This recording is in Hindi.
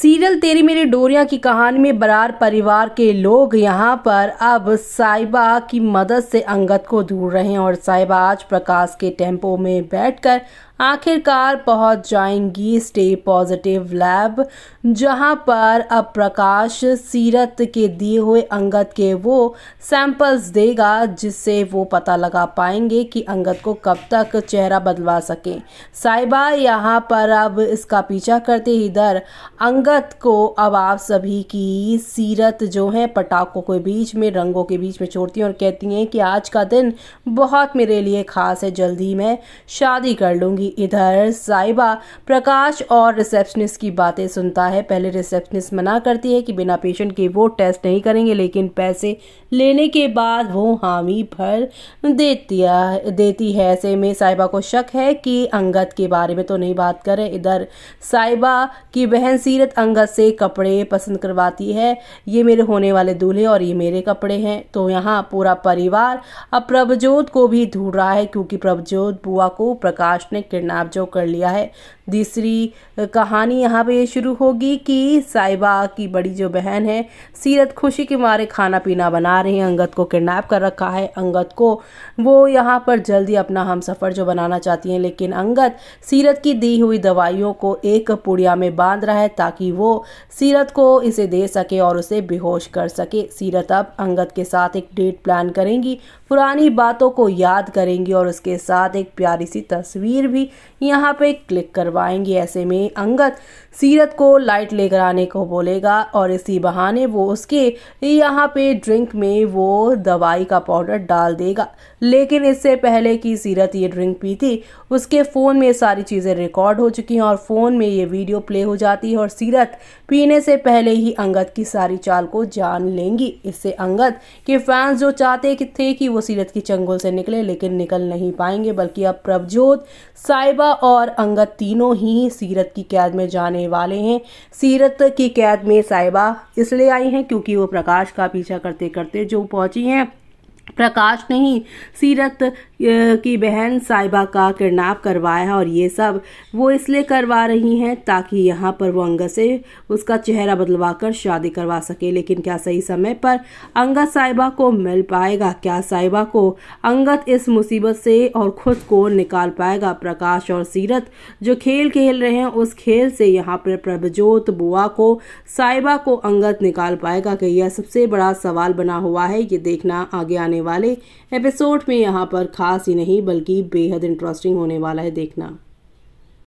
सीरियल तेरी मेरी डोरिया की कहानी में बरार परिवार के लोग यहाँ पर अब साहिबा की मदद से अंगत को ढूंढ रहे हैं और साहिबा आज प्रकाश के टेम्पो में बैठकर आखिरकार पहुंच जाएंगी स्टे पॉजिटिव लैब जहां पर अब प्रकाश सीरत के दिए हुए अंगत के वो सैंपल्स देगा जिससे वो पता लगा पाएंगे कि अंगत को कब तक चेहरा बदलवा सकें साहिबा यहां पर अब इसका पीछा करते ही इधर अंग रंगत को अब आप सभी की सीरत जो है पटाखों के बीच में रंगों के बीच में छोड़ती हैं और कहती हैं कि आज का दिन बहुत मेरे लिए खास है जल्दी मैं शादी कर लूँगी इधर साहिबा प्रकाश और रिसेप्शनिस्ट की बातें सुनता है पहले रिसेप्शनिस्ट मना करती है कि बिना पेशेंट के वो टेस्ट नहीं करेंगे लेकिन पैसे लेने के बाद वो हामी भर देती है देती है ऐसे में साहिबा को शक है कि अंगत के बारे में तो नहीं बात करें इधर साहिबा की बहन सीरत सीरत अंगद से कपड़े पसंद करवाती है ये मेरे होने वाले दूल्हे और ये मेरे कपड़े हैं तो यहाँ पूरा परिवार अब प्रभजोत को भी ढूंढ रहा है क्योंकि प्रभजोत बुआ को प्रकाश ने किडनैप जो कर लिया है तीसरी कहानी यहाँ पे ये शुरू होगी कि साहिबा की बड़ी जो बहन है सीरत खुशी के मारे खाना पीना बना रही है अंगत को किडनैप कर रखा है अंगत को वो यहाँ पर जल्दी अपना हम सफ़र जो बनाना चाहती हैं लेकिन अंगत सीरत की दी हुई दवाइयों को एक पुड़िया में बांध रहा है ताकि ताकि वो सीरत को इसे दे सके और उसे बेहोश कर सके सीरत अब अंगद के साथ एक डेट प्लान करेंगी पुरानी बातों को याद करेंगी और उसके साथ एक प्यारी सी तस्वीर भी यहाँ पे क्लिक करवाएंगी ऐसे में अंगद सीरत को लाइट लेकर आने को बोलेगा और इसी बहाने वो उसके यहाँ पे ड्रिंक में वो दवाई का पाउडर डाल देगा लेकिन इससे पहले कि सीरत ये ड्रिंक पीती उसके फ़ोन में सारी चीज़ें रिकॉर्ड हो चुकी हैं और फ़ोन में ये वीडियो प्ले हो जाती है और सीरत पीने से पहले ही अंगद की सारी चाल को जान लेंगी इससे अंगद के फैंस जो चाहते थे कि वो सीरत की चंगुल से निकले लेकिन निकल नहीं पाएंगे बल्कि अब प्रभजोत साइबा और अंगद तीनों ही सीरत की कैद में जाने वाले हैं सीरत की कैद में साइबा इसलिए आई हैं क्योंकि वो प्रकाश का पीछा करते करते जो पहुंची हैं प्रकाश ने ही सीरत की बहन साहिबा का किडनैप करवाया है और ये सब वो इसलिए करवा रही हैं ताकि यहाँ पर वो अंगद से उसका चेहरा बदलवा कर शादी करवा सके लेकिन क्या सही समय पर अंगद साहिबा को मिल पाएगा क्या साहिबा को अंगद इस मुसीबत से और ख़ुद को निकाल पाएगा प्रकाश और सीरत जो खेल खेल रहे हैं उस खेल से यहाँ पर प्रभजोत बुआ को साहिबा को अंगद निकाल पाएगा कि यह सबसे बड़ा सवाल बना हुआ है ये देखना आगे आने आने वाले एपिसोड में यहाँ पर खास ही नहीं बल्कि बेहद इंटरेस्टिंग होने वाला है देखना